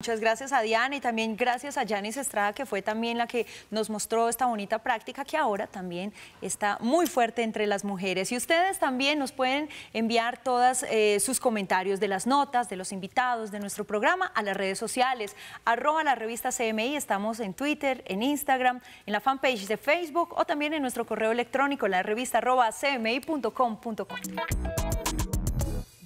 Muchas gracias a Diana y también gracias a Janis Estrada, que fue también la que nos mostró esta bonita práctica que ahora también está muy fuerte entre las mujeres. Y ustedes también nos pueden enviar todos eh, sus comentarios de las notas, de los invitados, de nuestro programa a las redes sociales. Arroba la revista CMI, estamos en Twitter, en Instagram, en la fanpage de Facebook o también en nuestro correo electrónico, la revista arroba cmi.com.co.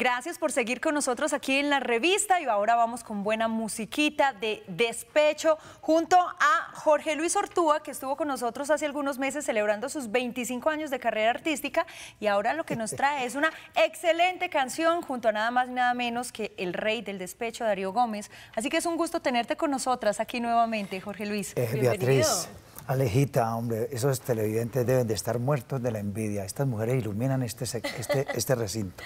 Gracias por seguir con nosotros aquí en la revista y ahora vamos con buena musiquita de despecho junto a Jorge Luis Ortúa que estuvo con nosotros hace algunos meses celebrando sus 25 años de carrera artística y ahora lo que nos trae es una excelente canción junto a nada más y nada menos que el rey del despecho Darío Gómez. Así que es un gusto tenerte con nosotras aquí nuevamente, Jorge Luis. Eh, Beatriz. Alejita, hombre, esos televidentes deben de estar muertos de la envidia. Estas mujeres iluminan este, este, este recinto.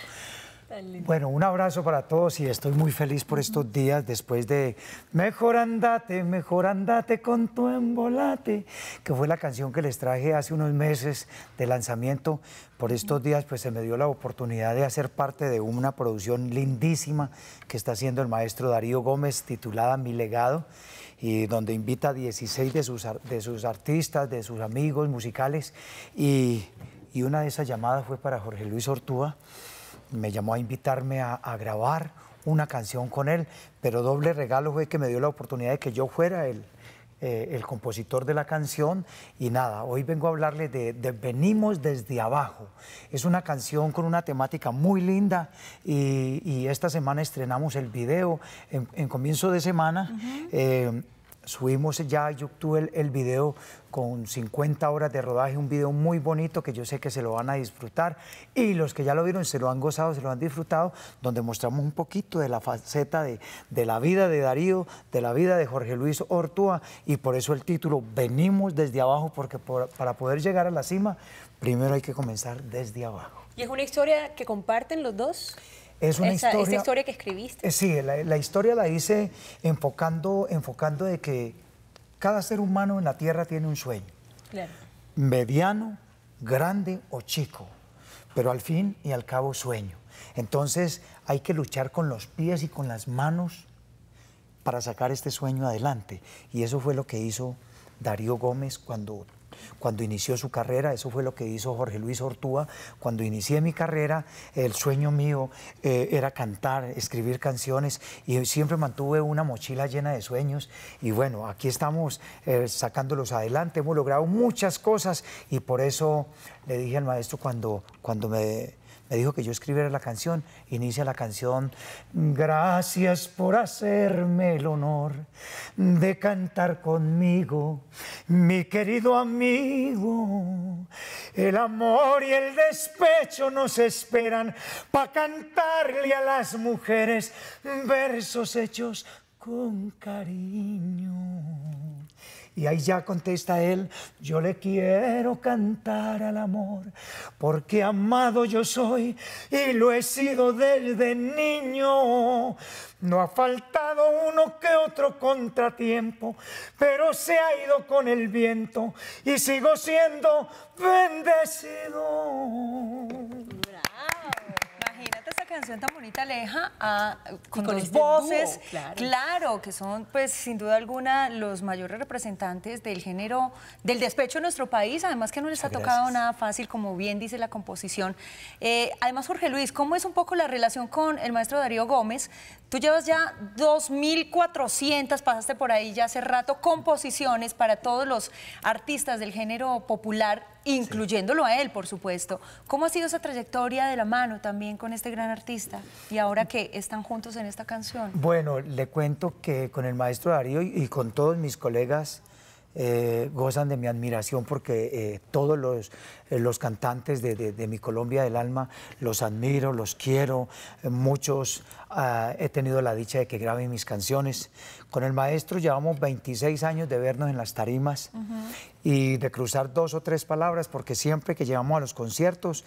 Bueno, un abrazo para todos y estoy muy feliz por estos días después de Mejor andate, mejor andate con tu embolate, que fue la canción que les traje hace unos meses de lanzamiento. Por estos días pues se me dio la oportunidad de hacer parte de una producción lindísima que está haciendo el maestro Darío Gómez titulada Mi legado y donde invita a 16 de sus, de sus artistas, de sus amigos musicales y, y una de esas llamadas fue para Jorge Luis Ortúa me llamó a invitarme a, grabar una canción con él, pero doble regalo fue que me dio la oportunidad de que yo fuera el, eh, compositor de la canción. Y nada, hoy vengo a hablarle de, Venimos desde abajo. Es una canción con una temática muy linda y, esta semana estrenamos el video en, comienzo de semana subimos ya a YouTube el, video con 50 horas de rodaje, un video muy bonito que yo sé que se lo van a disfrutar y los que ya lo vieron se lo han gozado, se lo han disfrutado, donde mostramos un poquito de la faceta de, la vida de Darío, de la vida de Jorge Luis Ortúa y por eso el título Venimos desde abajo porque para poder llegar a la cima primero hay que comenzar desde abajo. ¿Y es una historia que comparten los dos? Es una esa, historia... Esa historia que escribiste. Eh, sí, la, historia la hice enfocando, enfocando de que cada ser humano en la Tierra tiene un sueño. Mediano, grande o chico, pero al fin y al cabo sueño. Entonces hay que luchar con los pies y con las manos para sacar este sueño adelante. Y eso fue lo que hizo Darío Gómez cuando cuando inició su carrera, eso fue lo que hizo Jorge Luis Ortúa. Cuando inicié mi carrera, el sueño mío eh, era cantar, escribir canciones y siempre mantuve una mochila llena de sueños. Y bueno, aquí estamos eh, sacándolos adelante, hemos logrado muchas cosas y por eso le dije al maestro cuando, cuando me me dijo que yo escribiera la canción. Inicia la canción, gracias por hacerme el honor de cantar conmigo, mi querido amigo. El amor y el despecho nos esperan para cantarle a las mujeres versos hechos con cariño. Y ahí ya contesta él, yo le quiero cantar al amor, porque amado yo soy y lo he sido desde niño. No ha faltado uno que otro contratiempo, pero se ha ido con el viento y sigo siendo bendecido canción tan bonita aleja a, con, este voces, claro. que son pues sin duda alguna los mayores representantes del género del despecho en nuestro país, además que no les ha tocado nada fácil, como bien dice la composición. Eh, además, Jorge Luis, ¿cómo es un poco la relación con el maestro Darío Gómez? Tú llevas ya 2.400, pasaste por ahí ya hace rato, composiciones para todos los artistas del género popular, incluyéndolo a él, por supuesto. ¿Cómo ha sido esa trayectoria de la mano también con este gran artista y ahora que están juntos en esta canción? Bueno, le cuento que con el maestro Darío y con todos mis colegas eh, gozan de mi admiración porque eh, todos los, eh, los cantantes de, mi Colombia del alma los admiro, los quiero. muchos ah, he tenido la dicha de que graben mis canciones. Con el maestro llevamos 26 años de vernos en las tarimas y de cruzar dos o tres palabras porque siempre que llevamos a los conciertos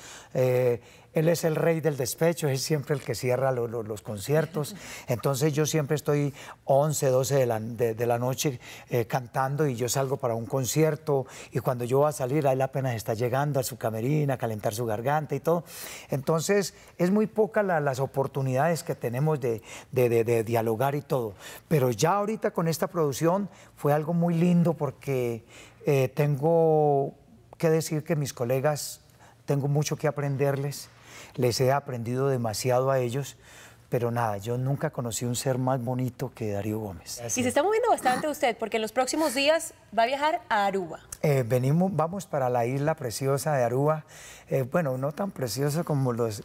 él es el rey del despecho, es siempre el que cierra los conciertos. Entonces yo siempre estoy 11, 12 de la, noche eh, cantando y yo salgo para un concierto y cuando yo voy a salir, él apenas está llegando a su camerina, a calentar su garganta y todo. Entonces es muy poca las oportunidades que tenemos de, dialogar y todo. Pero ya ahorita con esta producción fue algo muy lindo porque... Eh, tengo que decir que mis colegas, tengo mucho que aprenderles les he aprendido demasiado a ellos. Pero nada, yo nunca conocí un ser más bonito que Darío Gómez. Y se está moviendo bastante usted, porque en los próximos días va a viajar a Aruba. Eh, venimos, vamos para la isla preciosa de Aruba. Eh, bueno, no tan preciosa como las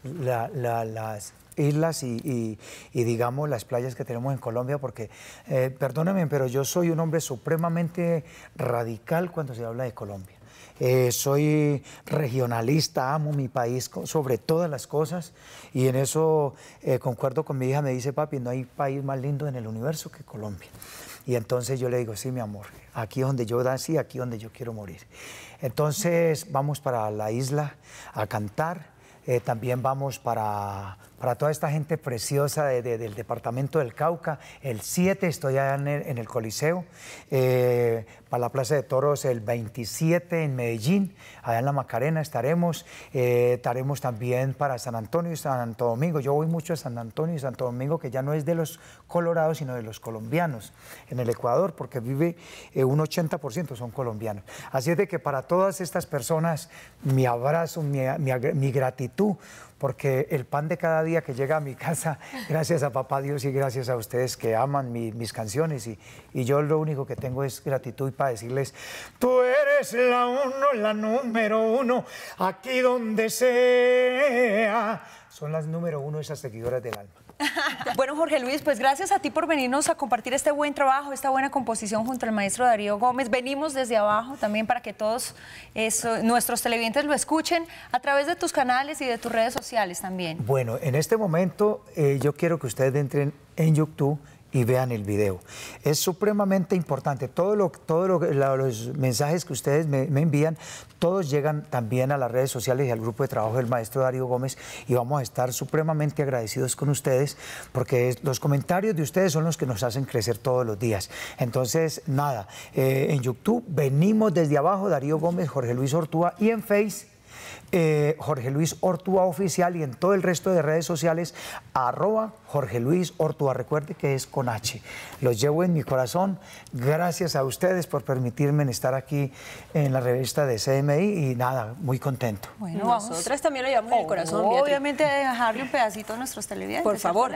islas y, digamos las playas que tenemos en Colombia, porque eh, pero yo soy un hombre supremamente radical cuando se habla de Colombia. Eh, soy regionalista, amo mi país sobre todas las cosas y en eso eh, concuerdo con mi hija, me dice, papi, no hay país más lindo en el universo que Colombia. Y entonces yo le digo, sí, mi amor, aquí es donde yo nací, aquí donde yo quiero morir. Entonces vamos para la isla a cantar, eh, también vamos para para toda esta gente preciosa del departamento del Cauca. El 7 estoy allá en el, Coliseo. Eh, para la Plaza de Toros el 27 en Medellín. Allá en la Macarena estaremos. Eh, estaremos también para San Antonio y Santo Domingo. Yo voy mucho a San Antonio y Santo Domingo, que ya no es de los colorados, sino de los colombianos en el Ecuador, porque vive eh, un 80% son colombianos. Así es de que para todas estas personas, mi abrazo, mi gratitud porque el pan de cada día que llega a mi casa, gracias a papá Dios y gracias a ustedes que aman mis canciones, y, y, yo lo único que tengo es gratitud para decirles, tú eres la uno, la número uno, aquí donde sea. Son las número uno esas seguidoras del alma. Bueno, Jorge Luis, pues gracias a ti por venirnos a compartir este buen trabajo, esta buena composición junto al maestro Darío Gómez. Venimos desde abajo también para que todos nuestros televidentes lo escuchen a través de tus canales y de tus redes sociales también. Bueno, en este momento eh, yo quiero que ustedes entren en YouTube y vean el video. Es supremamente importante. lo, todos los mensajes que ustedes me, envían, todos llegan también a las redes sociales y al grupo de trabajo del maestro Darío Gómez y vamos a estar supremamente agradecidos con ustedes porque los comentarios de ustedes son los que nos hacen crecer todos los días. Entonces, nada, eh, en YouTube venimos desde abajo, Darío Gómez, Jorge Luis Ortúa y en Facebook. Eh, Jorge Luis Ortua Oficial y en todo el resto de redes sociales, arroba Jorge Luis Ortua. Recuerde que es con H. Los llevo en mi corazón. Gracias a ustedes por permitirme estar aquí en la revista de CMI y nada, muy contento. Bueno, nosotras también lo llevamos en el corazón. Oh, obviamente, dejarle un pedacito a nuestros televidentes. Por favor,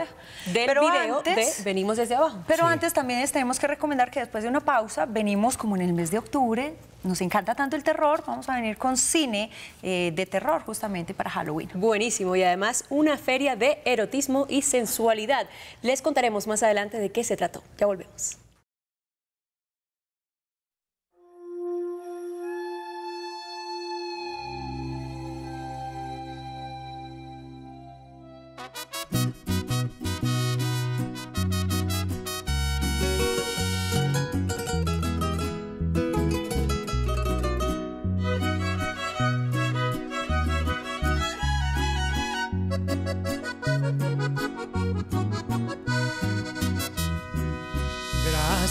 video Venimos desde abajo. Pero antes también tenemos que recomendar que después de una pausa, venimos como en el mes de octubre, nos encanta tanto el terror, vamos a venir con cine eh, de terror justamente para Halloween. Buenísimo, y además una feria de erotismo y sensualidad. Les contaremos más adelante de qué se trató. Ya volvemos.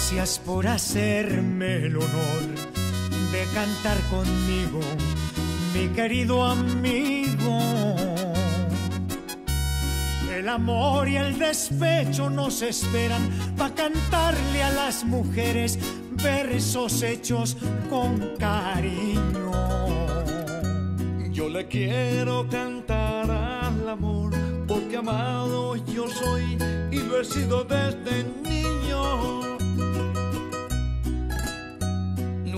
Gracias por hacerme el honor de cantar conmigo, mi querido amigo. El amor y el despecho nos esperan para cantarle a las mujeres versos hechos con cariño. Yo le quiero cantar al amor porque amado yo soy y lo he sido desde niño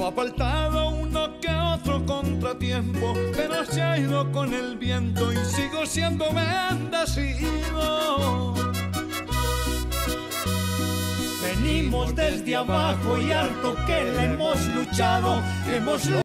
ha faltado uno que otro contratiempo, pero se ha ido con el viento y sigo siendo bendecido. Venimos desde abajo y alto que le hemos luchado, hemos luchado.